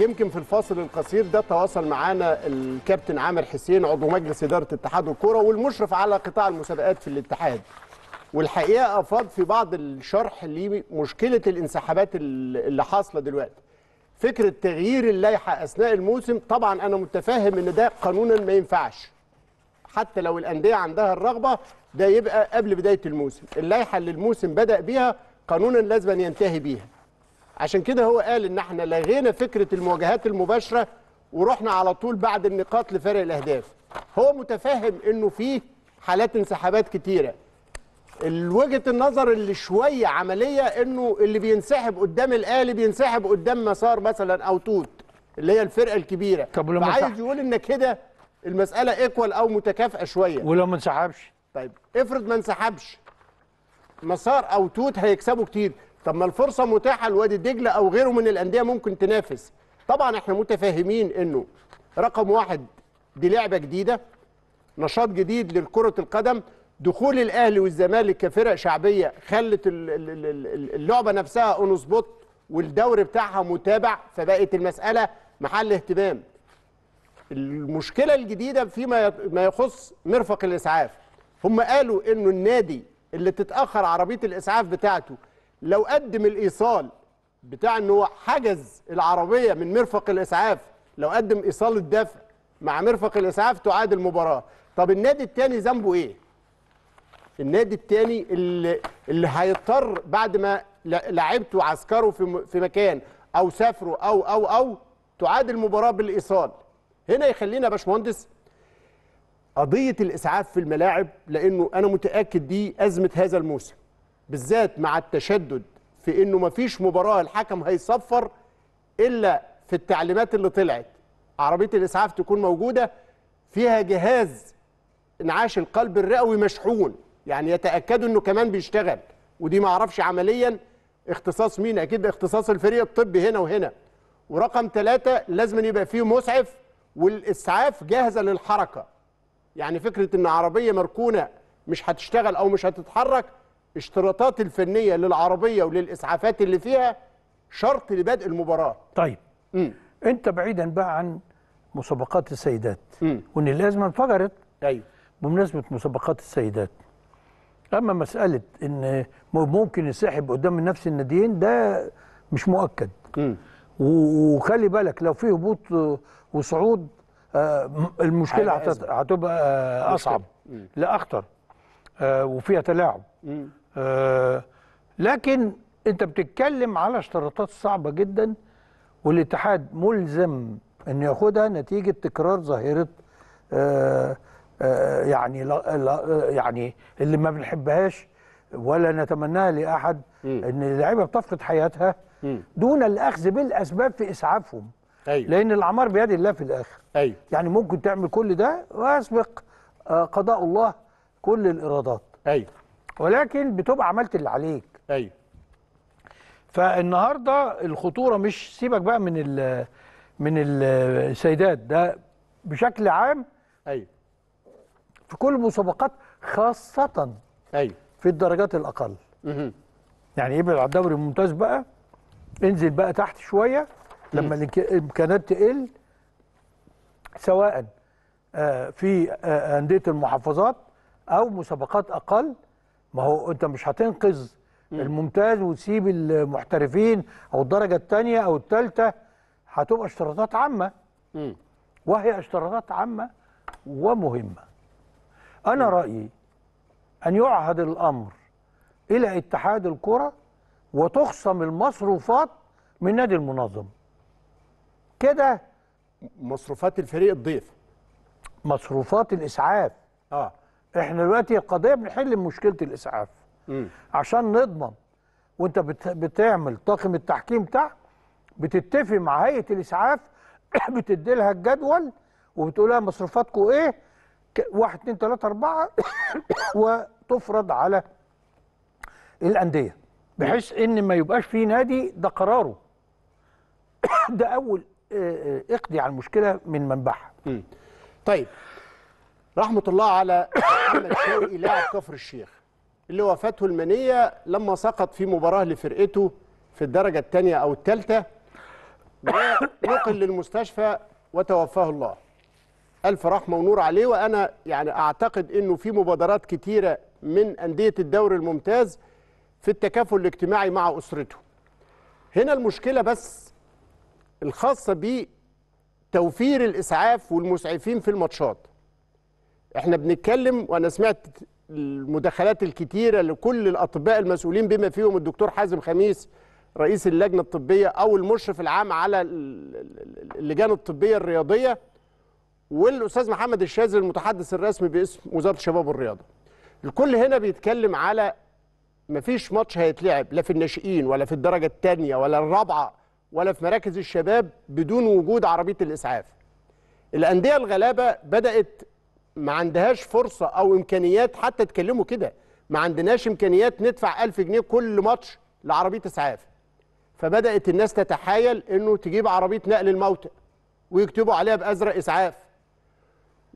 يمكن في الفاصل القصير ده تواصل معانا الكابتن عامر حسين عضو مجلس إدارة اتحاد الكرة والمشرف على قطاع المسابقات في الاتحاد والحقيقة أفاد في بعض الشرح لمشكلة الانسحابات اللي حاصلة دلوقتي فكرة تغيير اللائحة أثناء الموسم طبعا أنا متفاهم إن ده قانونا ما ينفعش حتى لو الأندية عندها الرغبة ده يبقى قبل بداية الموسم اللائحة اللي الموسم بدأ بيها قانونا لازم ينتهي بيها عشان كده هو قال ان احنا لغينا فكره المواجهات المباشره ورحنا على طول بعد النقاط لفرق الاهداف هو متفهم انه فيه حالات انسحابات كتيره وجهه النظر اللي شويه عمليه انه اللي بينسحب قدام الاهلي بينسحب قدام مسار مثلا او توت اللي هي الفرقه الكبيره طب ولو عايز يقول ان كده المساله ايكوال او متكافئه شويه ولو ما انسحبش طيب افرض ما انسحبش مسار او توت هيكسبوا كتير طب ما الفرصه متاحه لوادي دجله او غيره من الانديه ممكن تنافس طبعا احنا متفاهمين انه رقم واحد دي لعبه جديده نشاط جديد لكره القدم دخول الاهلي والزمالك كفرق شعبيه خلت اللعبه نفسها اون سبوت والدوري بتاعها متابع فبقت المساله محل اهتمام المشكله الجديدة فيما ما يخص مرفق الإسعاف هم قالوا إنه النادي اللي تتأخر عربية الإسعاف بتاعته لو قدم الايصال بتاع ان هو حجز العربيه من مرفق الاسعاف لو قدم ايصال الدفع مع مرفق الاسعاف تعاد المباراه طب النادي الثاني ذنبه ايه النادي الثاني اللي, اللي هيضطر بعد ما لعبته وعسكره في في مكان او سافروا او او او تعاد المباراه بالايصال هنا يخلينا يا باشمهندس قضيه الاسعاف في الملاعب لانه انا متاكد دي ازمه هذا الموسم بالذات مع التشدد في انه ما فيش مباراه الحكم هيصفر الا في التعليمات اللي طلعت عربيه الاسعاف تكون موجوده فيها جهاز انعاش القلب الرئوي مشحون يعني يتاكدوا انه كمان بيشتغل ودي ما اعرفش عمليا اختصاص مين اكيد اختصاص الفريق الطبي هنا وهنا ورقم ثلاثة لازم يبقى فيه مسعف والاسعاف جاهزه للحركه يعني فكره ان عربيه مركونه مش هتشتغل او مش هتتحرك الاشتراطات الفنيه للعربيه وللاسعافات اللي فيها شرط لبدء المباراه طيب م. انت بعيدا بقى عن مسابقات السيدات م. وان الازمه انفجرت ايوه بمناسبه مسابقات السيدات اما مساله ان ممكن يسحب قدام نفس الناديين ده مش مؤكد م. وخلي بالك لو في هبوط وصعود آه، المشكله هتبقى اصعب لا اخطر آه، وفيها تلاعب آه لكن انت بتتكلم على اشتراطات صعبه جدا والاتحاد ملزم ان ياخدها نتيجه تكرار ظاهره آه آه يعني لا لا يعني اللي ما بنحبهاش ولا نتمناها لاحد م. ان اللعيبه بتفقد حياتها م. دون الاخذ بالاسباب في اسعافهم أيوه. لان الاعمار بيد الله في الاخر أيوه. يعني ممكن تعمل كل ده واسبق آه، قضاء الله كل الارادات أيوه. ولكن بتبقى عملت اللي عليك ايوه فالنهارده الخطوره مش سيبك بقى من ال من السيدات ده بشكل عام ايوه في كل المسابقات خاصه ايوه في الدرجات الاقل مه. يعني ابعد على الدوري الممتاز بقى انزل بقى تحت شويه لما الامكانيات تقل سواء آه، في آه، آه، انديه المحافظات او مسابقات اقل ما هو انت مش هتنقذ الممتاز وتسيب المحترفين او الدرجه الثانيه او الثالثه هتبقى اشتراطات عامه وهي اشتراطات عامه ومهمه انا رايي ان يعهد الامر الى اتحاد الكره وتخصم المصروفات من نادي المنظم كده مصروفات الفريق الضيف مصروفات الاسعاف اه احنا دلوقتي القضيه بنحل مشكله الاسعاف مم. عشان نضمن وانت بت... بتعمل طاقم التحكيم بتاع بتتفق مع هيئه الاسعاف بتدي لها الجدول وبتقول لها مصروفاتكم ايه 1 2 3 4 وتفرض على الانديه بحيث ان ما يبقاش في نادي ده قراره ده اول آه، آه، اقضي على المشكله من منبعها طيب رحمه الله على محمد شوقي لاعب كفر الشيخ اللي وفاته المنيه لما سقط في مباراه لفرقته في الدرجه الثانيه او الثالثه ونقل للمستشفى وتوفاه الله الف رحمه ونور عليه وانا يعني اعتقد انه في مبادرات كتيره من انديه الدوري الممتاز في التكافل الاجتماعي مع اسرته هنا المشكله بس الخاصه بتوفير الاسعاف والمسعفين في الماتشات احنا بنتكلم وانا سمعت المداخلات الكتيره لكل الاطباء المسؤولين بما فيهم الدكتور حازم خميس رئيس اللجنه الطبيه او المشرف العام على اللجان الطبيه الرياضيه والاستاذ محمد الشاذلي المتحدث الرسمي باسم وزاره الشباب والرياضه. الكل هنا بيتكلم على مفيش ماتش هيتلعب لا في الناشئين ولا في الدرجه الثانيه ولا الرابعه ولا في مراكز الشباب بدون وجود عربيه الاسعاف. الانديه الغلابه بدات ما عندهاش فرصه او امكانيات حتى تكلموا كده ما عندناش امكانيات ندفع 1000 جنيه كل ماتش لعربيه اسعاف فبدات الناس تتحايل انه تجيب عربيه نقل الموتى ويكتبوا عليها بازرق اسعاف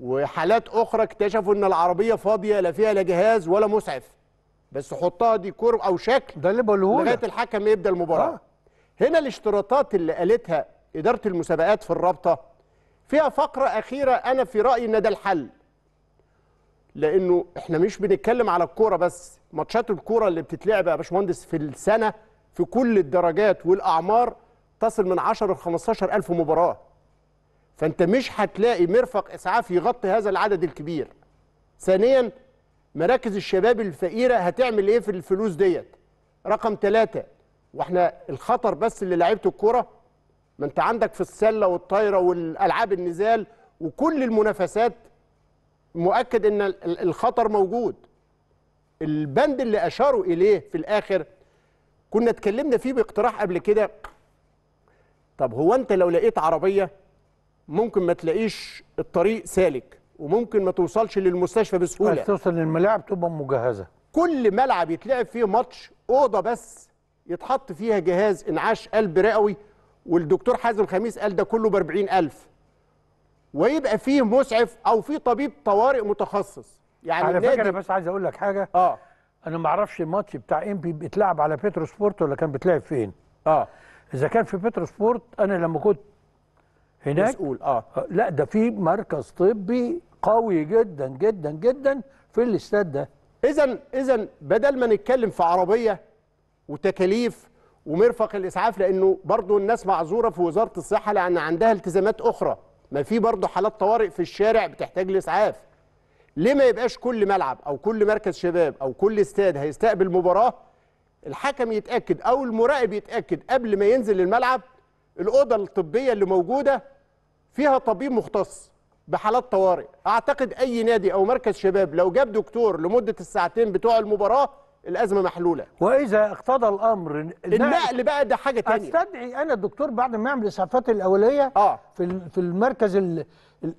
وحالات اخرى اكتشفوا ان العربيه فاضيه لا فيها لا جهاز ولا مسعف بس حطها ديكور او شكل ده اللي بقوله لغايه الحكم يبدا المباراه آه. هنا الاشتراطات اللي قالتها اداره المسابقات في الرابطه فيها فقره اخيره انا في رايي ان ده الحل لانه احنا مش بنتكلم على الكوره بس ماتشات الكوره اللي بتتلعب يا باشمهندس في السنه في كل الدرجات والاعمار تصل من 10 ل 15 الف مباراه فانت مش هتلاقي مرفق اسعاف يغطي هذا العدد الكبير ثانيا مراكز الشباب الفقيره هتعمل ايه في الفلوس ديت رقم ثلاثة واحنا الخطر بس اللي لعيبه الكوره ما انت عندك في السله والطايره والالعاب النزال وكل المنافسات مؤكد ان الخطر موجود البند اللي اشاروا اليه في الاخر كنا اتكلمنا فيه باقتراح قبل كده طب هو انت لو لقيت عربيه ممكن ما تلاقيش الطريق سالك وممكن ما توصلش للمستشفى بسهوله عايز توصل للملاعب تبقى مجهزه كل ملعب يتلعب فيه ماتش اوضه بس يتحط فيها جهاز انعاش قلب رئوي والدكتور حازم خميس قال ده كله ب 40000 ويبقى فيه مسعف او في طبيب طوارئ متخصص يعني على فكره انا بس عايز اقول لك حاجه اه انا ما اعرفش الماتش بتاع انبي بيتلعب على بيترو سبورت ولا كان بيتلعب فين اه اذا كان في بيترو سبورت انا لما كنت هناك مسؤول اه لا ده في مركز طبي قوي جدا جدا جدا في الاستاد ده اذا اذا بدل ما نتكلم في عربيه وتكاليف ومرفق الاسعاف لانه برضه الناس معذوره في وزاره الصحه لان عندها التزامات اخرى ما في برضه حالات طوارئ في الشارع بتحتاج لاسعاف ليه ما يبقاش كل ملعب او كل مركز شباب او كل استاد هيستقبل مباراه الحكم يتاكد او المراقب يتاكد قبل ما ينزل الملعب الاوضه الطبيه اللي موجوده فيها طبيب مختص بحالات طوارئ اعتقد اي نادي او مركز شباب لو جاب دكتور لمده الساعتين بتوع المباراه الازمه محلوله واذا اقتضى الامر النقل بقى ده حاجه تانية استدعي انا الدكتور بعد ما يعمل الاسعافات الاوليه آه. في في المركز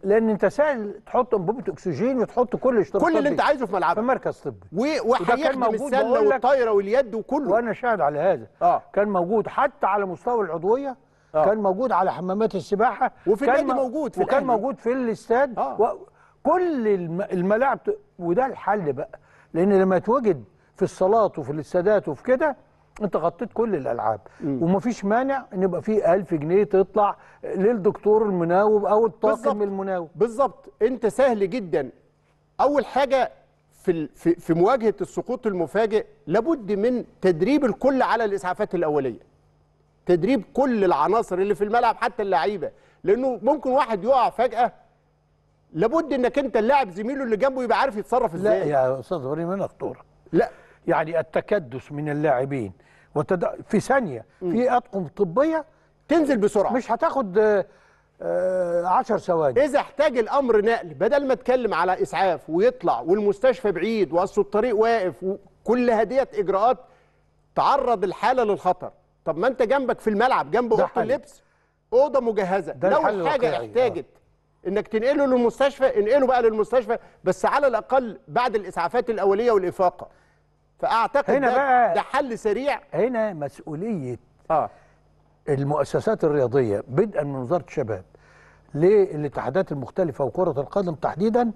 لان انت سهل تحط انبوبه اكسجين وتحط كل الاشتراكات كل اللي انت عايزه في ملعبك في مركز طبي و... وهيخدم السله والطايره واليد وكله وانا شاهد على هذا آه. كان موجود حتى على مستوى العضويه آه. كان موجود على حمامات السباحه وفي النادي موجود في وكان موجود في الاستاد آه. كل الملاعب وده الحل بقى لان لما توجد في الصلاة وفي السادات وفي كده انت غطيت كل الالعاب مم. ومفيش مانع ان يبقى في 1000 جنيه تطلع للدكتور المناوب او الطاقم المناوب بالظبط انت سهل جدا اول حاجه في في مواجهه السقوط المفاجئ لابد من تدريب الكل على الاسعافات الاوليه تدريب كل العناصر اللي في الملعب حتى اللعيبه لانه ممكن واحد يقع فجاه لابد انك انت اللاعب زميله اللي جنبه يبقى عارف يتصرف ازاي لا يا استاذ ابراهيم انا خطوره لا يعني التكدس من اللاعبين وتد... في ثانيه في اطقم طبيه تنزل بسرعه مش هتاخد 10 آه، آه، ثواني اذا احتاج الامر نقل بدل ما اتكلم على اسعاف ويطلع والمستشفى بعيد واصل الطريق واقف وكل هديه اجراءات تعرض الحاله للخطر طب ما انت جنبك في الملعب جنب اوضه اللبس اوضه مجهزه لو حاجه احتاجت آه. انك تنقله للمستشفى انقله بقى للمستشفى بس على الاقل بعد الاسعافات الاوليه والافاقه فاعتقد هنا ده, بقى ده حل سريع هنا مسؤوليه آه. المؤسسات الرياضيه بدءا من وزاره الشباب للاتحادات المختلفه وكره القدم تحديدا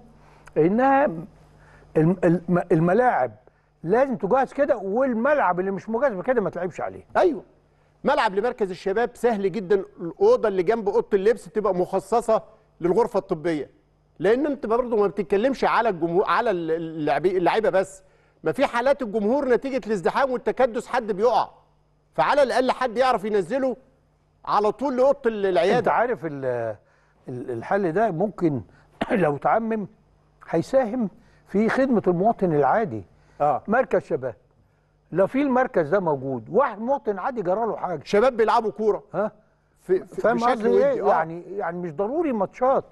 انها الملاعب لازم تجهز كده والملعب اللي مش مجهز بكده ما تلعبش عليه ايوه ملعب لمركز الشباب سهل جدا الاوضه اللي جنب اوضه اللبس تبقى مخصصه للغرفه الطبيه لان انت برضه ما بتتكلمش على الجمهور على اللاعبين اللعيبه بس ما في حالات الجمهور نتيجه الازدحام والتكدس حد بيقع فعلى الاقل حد يعرف ينزله على طول لاوضه العياده انت عارف الحل ده ممكن لو تعمم هيساهم في خدمه المواطن العادي آه. مركز شباب لو في المركز ده موجود واحد مواطن عادي جرى له حاجه شباب بيلعبوا كوره ها في فاهم قصدي ايه آه. يعني يعني مش ضروري ماتشات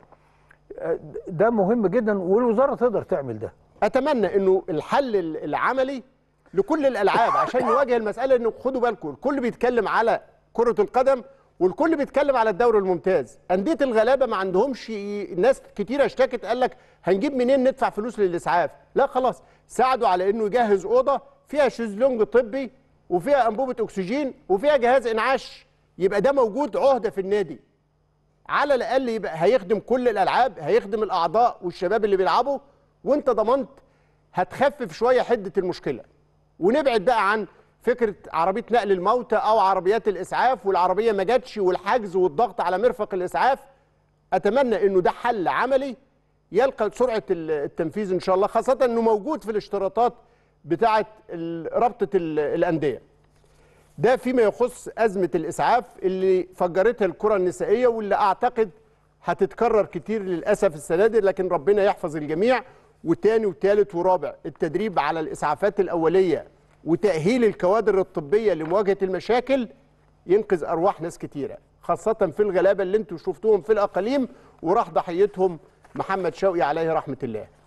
آه، ده مهم جدا والوزاره تقدر تعمل ده اتمنى انه الحل العملي لكل الالعاب عشان نواجه المساله انه خدوا بالكم الكل بيتكلم على كره القدم والكل بيتكلم على الدوري الممتاز انديه الغلابه ما عندهمش ناس كتيره اشتكت قال لك هنجيب منين ندفع فلوس للاسعاف لا خلاص ساعدوا على انه يجهز اوضه فيها شيزلونج طبي وفيها انبوبه اكسجين وفيها جهاز انعاش يبقى ده موجود عهده في النادي على الاقل يبقى هيخدم كل الالعاب هيخدم الاعضاء والشباب اللي بيلعبوا وانت ضمنت هتخفف شويه حده المشكله ونبعد بقى عن فكره عربيه نقل الموتى او عربيات الاسعاف والعربيه ما جاتش والحجز والضغط على مرفق الاسعاف اتمنى انه ده حل عملي يلقى سرعه التنفيذ ان شاء الله خاصه انه موجود في الاشتراطات بتاعه رابطه الانديه ده فيما يخص ازمه الاسعاف اللي فجرتها الكره النسائيه واللي اعتقد هتتكرر كتير للاسف السنه دي لكن ربنا يحفظ الجميع وتاني وتالت ورابع التدريب على الإسعافات الأولية وتأهيل الكوادر الطبية لمواجهة المشاكل ينقذ أرواح ناس كتيرة خاصة في الغلابة اللي انتوا شفتوهم في الأقاليم وراح ضحيتهم محمد شوقي عليه رحمة الله